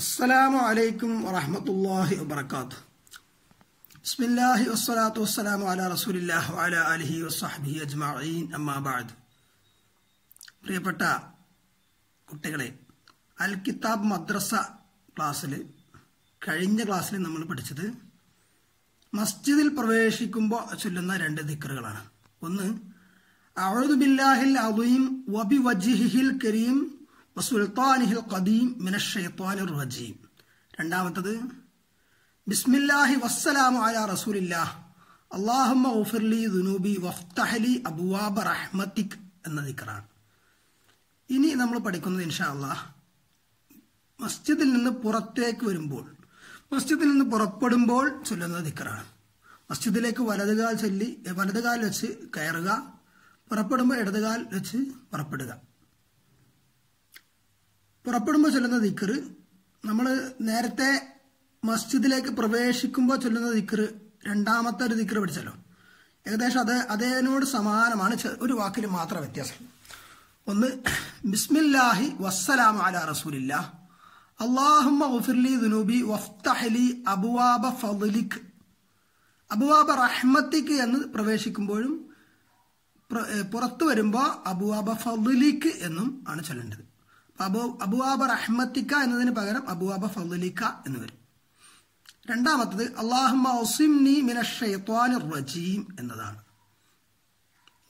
അസ്സലാമു അലൈക്കും വറഹമത്തല്ലാഹി വബർക്കാത്തു ബിസ്മില്ലാഹി വസ്സലാത്തു വസ്സലാമു അല വഅലാ ആലിഹി അലഹി അജ്മഈൻ അമ്മാ അമ്മാബാദ് പ്രിയപ്പെട്ട കുട്ടികളെ അൽ കിതാബ് മദ്രസ ക്ലാസ്സിൽ കഴിഞ്ഞ ക്ലാസ്സിൽ നമ്മൾ പഠിച്ചത് മസ്ജിദിൽ പ്രവേശിക്കുമ്പോൾ ചൊല്ലുന്ന രണ്ട് ദിക്കറുകളാണ് ഒന്ന് അഴുദുബില്ലാഹിൽ അബീം വബി വജിഹിൽ കരീം രണ്ടാമത്തത് ബിസ്മില്ലാഹി വസ്സലാമു അല റസൂലില്ലാ അള്ളാഹുമ്മ ഉഫിർലി ദുനൂബി വഫ്തഹലി അബുവാബ റഹ്മത്തിക് എന്ന ദിക്റാണ് ഇനി നമ്മൾ പഠിക്കുന്നത് ഇൻഷാ അള്ളാഹ് മസ്ജിദിൽ നിന്ന് പുറത്തേക്ക് വരുമ്പോൾ മസ്ജിദിൽ നിന്ന് പുറപ്പെടുമ്പോൾ ചൊല്ലുന്ന ദിക്കറാണ് മസ്ജിദിലേക്ക് വലതുകാൽ ചൊല്ലി വലതുകാൽ വെച്ച് കയറുക പുറപ്പെടുമ്പോൾ ഇടതുകാൽ വെച്ച് പുറപ്പെടുക പുറപ്പെടുമ്പോൾ ചൊല്ലുന്ന ദിക്കർ നമ്മൾ നേരത്തെ മസ്ജിദിലേക്ക് പ്രവേശിക്കുമ്പോൾ ചൊല്ലുന്ന ദിക്കർ രണ്ടാമത്തെ ഒരു ദിക്കർ പഠിച്ചല്ലോ ഏകദേശം അത് അതേനോട് സമാനമാണ് ഒരു വാക്കിൽ മാത്രം വ്യത്യാസം ഒന്ന് ബിസ്മില്ലാഹി വസ്സലാം അല റസൂലില്ല അള്ളാഹുമ്മ ദുനൂബി വഫ്തഹലി അബുവാബ ഫലിഖ് അബുവാബ റഹ്മത്തിക്ക് എന്ന് പ്രവേശിക്കുമ്പോഴും പുറത്തു വരുമ്പോൾ അബുവാബ ഫലിഖ് എന്നും ആണ് ചൊല്ലേണ്ടത് അബു അബുവാബ റഹ്മത്തിക്ക എന്നതിന് പകരം അബുവാബ ഫലിക്ക എന്ന് വരും രണ്ടാമത്തത് അള്ളാഹുറജീം എന്നതാണ്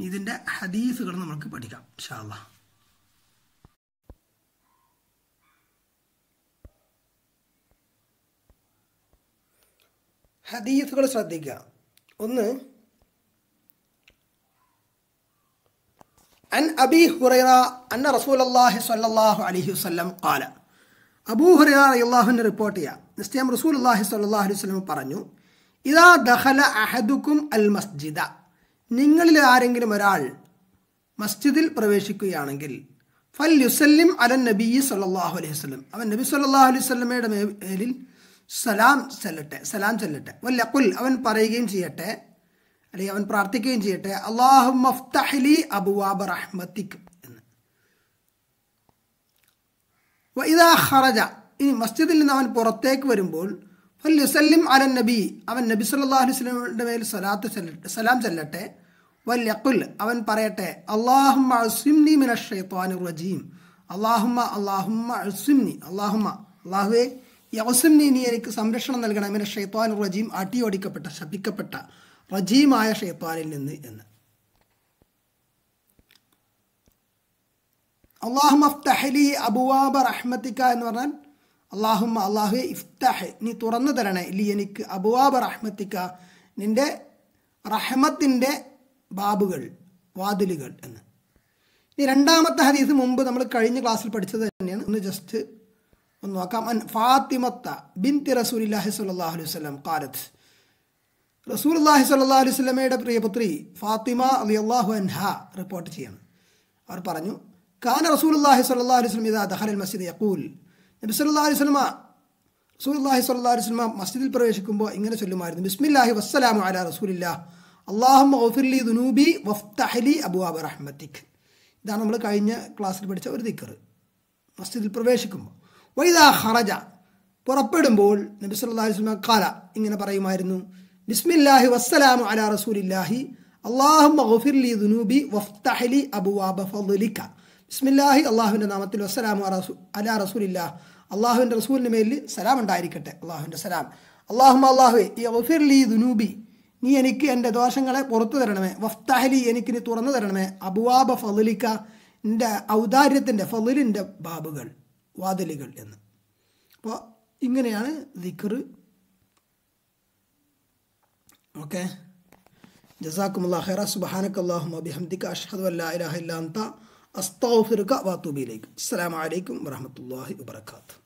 ഇതിന്റെ ഹദീസുകൾ നമുക്ക് പഠിക്കാം ഷാല്ലാ ഹദീസുകൾ ശ്രദ്ധിക്കുക ഒന്ന് റിപ്പോർട്ട് ചെയ്യാം അലൈഹി പറഞ്ഞു അഹദുക്കും അൽ മസ്ജിദ നിങ്ങളിൽ ആരെങ്കിലും ഒരാൾ മസ്ജിദിൽ പ്രവേശിക്കുകയാണെങ്കിൽ ഫൽ യുസല്ലിം അലൻ നബി സല്ലാഹു അലൈഹി വസ്ലം അവൻ നബി സല്ലാഹു അലൈഹി സ്വലമയുടെ മേലിൽ സലാം ചെല്ലട്ടെ സലാം ചെല്ലട്ടെ വല്ല അവൻ പറയുകയും ചെയ്യട്ടെ അല്ലെങ്കിൽ അവൻ പ്രാർത്ഥിക്കുകയും ചെയ്യട്ടെ അള്ളാഹു മഫ്തഹ്ലി അബുവാബ് റഹ്മത്തിക്ക് എന്ന് വൈദാ ഹറജ ഇനി മസ്ജിദിൽ നിന്ന് അവൻ പുറത്തേക്ക് വരുമ്പോൾ വല്യുസല്ലിം അലൻ നബി അവൻ നബി സല്ലാ അലുസ്ലമിൻ്റെ മേൽ സലാത്ത് സലാം ചെല്ലട്ടെ വല്യക്കുൽ അവൻ പറയട്ടെ അള്ളാഹുമ്മ അസുംനി മിനഷേത്വാനു റജീം അള്ളാഹുമ്മ അള്ളാഹുമ്മ അസുംനി അള്ളാഹുമ്മ അള്ളാഹുവേ യവസുംനി നീ എനിക്ക് സംരക്ഷണം നൽകണം മിനഷേത്വാനു റജീം അടിയോടിക്കപ്പെട്ട ശപിക്കപ്പെട്ട റജീമായ ഷെയ്ത്താനിൽ നിന്ന് എന്ന് അള്ളാഹു മഫ്തഹലി അബുവാബ റഹ്മത്തിക്ക എന്ന് പറഞ്ഞാൽ അള്ളാഹുമ്മ അള്ളാഹു ഇഫ്തഹ് നീ തുറന്നു തരണേ ഇല്ലി എനിക്ക് അബുവാബ റഹ്മത്തിക്ക നിന്റെ റഹ്മത്തിൻ്റെ ബാബുകൾ വാതിലുകൾ എന്ന് ഇനി രണ്ടാമത്തെ ഹദീസ് മുമ്പ് നമ്മൾ കഴിഞ്ഞ ക്ലാസ്സിൽ പഠിച്ചത് തന്നെയാണ് ഒന്ന് ജസ്റ്റ് ഒന്ന് നോക്കാം ഫാത്തിമത്ത ബിൻ തിറസൂലില്ലാഹി സ്വല്ലാഹു അലൈഹി വസ്ലം കാലത്ത് റസൂർ അള്ളാഹി സല്ലാ അലൈഹി സ്വലമയുടെ പ്രിയപുത്രി ഫാത്തിമ അലി അള്ളാഹു അൻഹ റിപ്പോർട്ട് ചെയ്യണം അവർ പറഞ്ഞു കാന റസൂൽ അള്ളാഹി സല്ലാ അലൈഹി സ്വലം ദഹർ അൽ മസ്ജിദ് യക്കൂൽ നബി സല്ലാ അലൈഹി റസൂൽ അള്ളാഹി സല്ലാ അലൈഹി സ്വലമ മസ്ജിദിൽ പ്രവേശിക്കുമ്പോൾ ഇങ്ങനെ ചൊല്ലുമായിരുന്നു ബിസ്മില്ലാഹി വസ്സലാമു അല റസൂലില്ലാ അള്ളാഹും ഓഫിർലി ദുനൂബി വഫ്തഹലി അബുവാബ് റഹ്മത്തിഖ് ഇതാണ് നമ്മൾ കഴിഞ്ഞ ക്ലാസ്സിൽ പഠിച്ച ഒരു ദിക്കർ മസ്ജിദിൽ പ്രവേശിക്കുമ്പോൾ വൈദാ ഹറജ പുറപ്പെടുമ്പോൾ നബി സല്ലാ അലൈഹി കാല ഇങ്ങനെ പറയുമായിരുന്നു ബിസ്മില്ലാഹി വസ്സലാമു അലാ റസൂലില്ലാഹി അള്ളാഹു മഹുഫിർലി ദുനൂബി വഫ്തഹലി അബുവാബ ഫലിക്ക ബിസ്മില്ലാഹി അള്ളാഹുവിൻ്റെ നാമത്തിൽ വസ്സലാമു റസൂ അലാ റസൂലില്ലാ അള്ളാഹുവിൻ്റെ റസൂലിന് മേലിൽ സലാം ഉണ്ടായിരിക്കട്ടെ അള്ളാഹുവിൻ്റെ സലാം അള്ളാഹുവേ ഈ യൗഫിർലി ദുനൂബി നീ എനിക്ക് എൻ്റെ ദോഷങ്ങളെ പുറത്തു തരണമേ വഫ്താഹലി എനിക്ക് നീ തുറന്നു തരണമേ അബുവാബ ഫലിക്ക എൻ്റെ ഔദാര്യത്തിൻ്റെ ഫലിൻ്റെ ബാബുകൾ വാതിലുകൾ എന്ന് അപ്പോൾ ഇങ്ങനെയാണ് ദിക്കറ് اوكي جزاكم الله خيرا سبحانك اللهم وبحمدك اشهد ان لا اله الا انت استغفرك واتوب اليك السلام عليكم ورحمه الله وبركاته